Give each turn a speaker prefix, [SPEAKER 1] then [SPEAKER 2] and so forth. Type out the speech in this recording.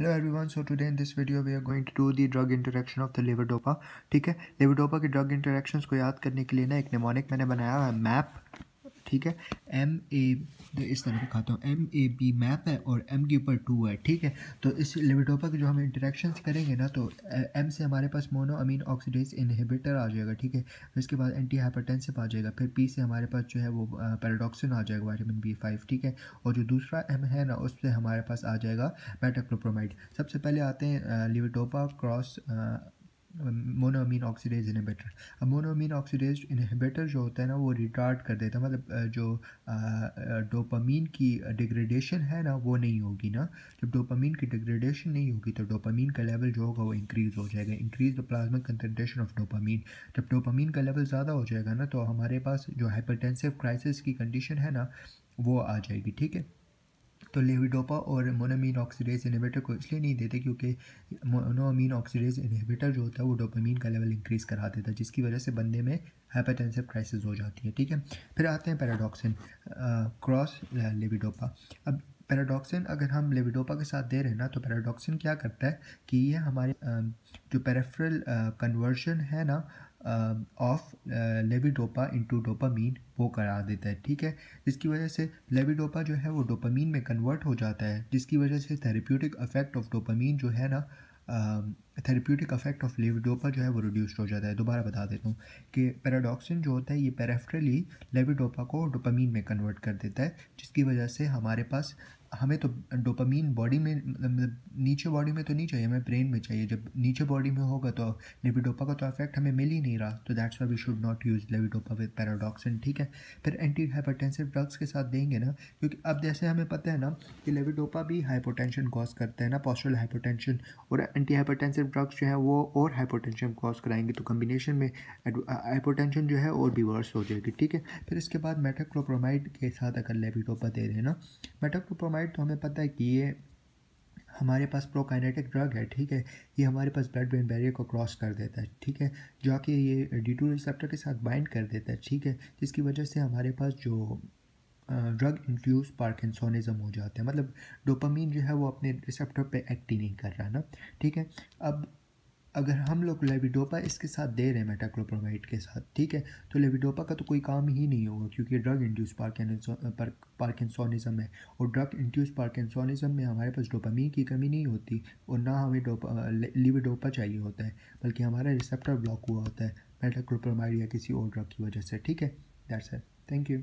[SPEAKER 1] hello everyone so today in this video we are going to do the drug interaction of the levodopa ठीक है लेवरडोपा के drug interactions को याद करने के लिए ना एक निमोनिक मैंने बनाया है मैप ठीक है एम ए तो इस तरह दिखाता हूँ एम ए बी मैप है और एम के ऊपर टू है ठीक है तो इस लिविटोपा के जो हम इंटरेक्शन करेंगे ना तो एम से हमारे पास मोनो अमीन ऑक्सीडेज इनहिबिटर आ जाएगा ठीक है इसके बाद एंटी हाइपरटेंसिव आ जाएगा फिर पी से हमारे पास जो है वो पैराडॉक्सिन आ जाएगा वाइटामिन बी फाइव ठीक है और जो दूसरा एम है ना उससे हमारे पास आ जाएगा मेटाक्लोप्रोमाइड सबसे पहले आते हैं levodopa cross monoamine oxidase inhibitor अब मोनोमीन ऑक्सीडेज इनहिबिटर जो होता है ना वो रिटार्ड कर देता है मतलब जो डोपामीन की डिग्रेडेशन है ना वो नहीं होगी ना जब डोपामीन की डिग्रेडेशन नहीं होगी तो डोपामीन का लेवल जो होगा वो इंक्रीज़ हो जाएगा increase the plasma concentration of dopamine जब डोपामीन का लेवल ज़्यादा हो जाएगा ना तो हमारे पास जो हाइपरटेंसिव क्राइसिस की कंडीशन है ना वो आ जाएगी ठीक है तो लेविडोपा और मोनोमीन ऑक्सीडेज इनहिबिटर को इसलिए नहीं देते क्योंकि मोनोमीन ऑक्सीडेज इनहिबिटर जो होता है वो डोपामीन का लेवल इंक्रीज़ करा देता है जिसकी वजह से बंदे में हाइपरटेंसिव क्राइसिस हो जाती है ठीक है फिर आते हैं पैराडॉक्सिन क्रॉस लेविडोपा अब पैराडॉक्सिन अगर हम लेविडोपा के साथ दे रहे हैं ना तो पैराडॉक्सिन क्या करता है कि ये हमारे जो पैराफ्रल कन्वर्जन है ना ऑफ लेविडोपा इनटू डोपामीन वो करा देता है ठीक है जिसकी वजह से लेविडोपा जो है वो डोपामीन में कन्वर्ट हो जाता है जिसकी वजह से थेरेप्यूटिक अफेक्ट ऑफ डोपामीन जो है ना um, therapeutic effect of levodopa जो है वो रिड्यूस्ड हो जाता है दोबारा बता देता हूँ कि पैराडॉक्सिन जो होता है ये पेरेफ्रली लेविडोपा को डोपामीन में कन्वर्ट कर देता है जिसकी वजह से हमारे पास हमें तो डोपामीन बॉडी में मतलब नीचे बॉडी में तो नहीं चाहिए हमें ब्रेन में चाहिए जब नीचे बॉडी में होगा तो लेविडोपा का तो इफेक्ट हमें मिल ही नहीं रहा तो that's why we should not use levodopa with pyridoxine ठीक है फिर एंटी हाइपरटेंसिव ड्रग्स के साथ देंगे ना क्योंकि अब जैसे हमें पता है ना कि लेविडोपा भी हाइपोटेंशन कॉज करता है ना पॉस्टल हाइपोटेंशन और एंटी हाइपरटेंसिव ड्रग्स जो है वो और हाइपोटेंशन कॉज कराएंगे तो कम्बिनेशन में हाइपोटेंशन uh, जो है और भी वर्स हो जाएगी ठीक है फिर इसके बाद मेटाक्लोप्रोमाइड के साथ अगर लेविटोपा दे रहे ना मेटाक्लोप्रोमाइड तो हमें पता है कि ये हमारे पास प्रोकाइनेटिक ड्रग है ठीक है ये हमारे पास ब्लड ब्रेन बैरियर को क्रॉस कर देता है ठीक है जो कि ये डी टू रिसेप्टर के साथ बाइंड कर देता है ठीक है जिसकी वजह से हमारे पास जो ड्रग इन्फ्यूज पार्किंसोनिज्म हो जाते हैं मतलब डोपामीन जो है वो अपने रिसेप्टर पे एक्ट ही नहीं कर रहा ना ठीक है अब अगर हम लोग लेविडोपा इसके साथ दे रहे हैं मेटाक्लोप्रोमाइड के साथ ठीक है तो लेविडोपा का तो कोई काम ही नहीं होगा क्योंकि ड्रग इंड्यूस पार्किंसोनिज्म है और ड्रग इंड्यूस पार्किंसोनिज्म में हमारे पास डोपामीन की कमी नहीं होती और ना हमें डोपा लिविडोपा चाहिए होता है बल्कि हमारा रिसेप्टर ब्लॉक हुआ होता है मेटाक्लोप्रोमाइड या किसी और ड्रग की वजह से ठीक है दैट्स है थैंक यू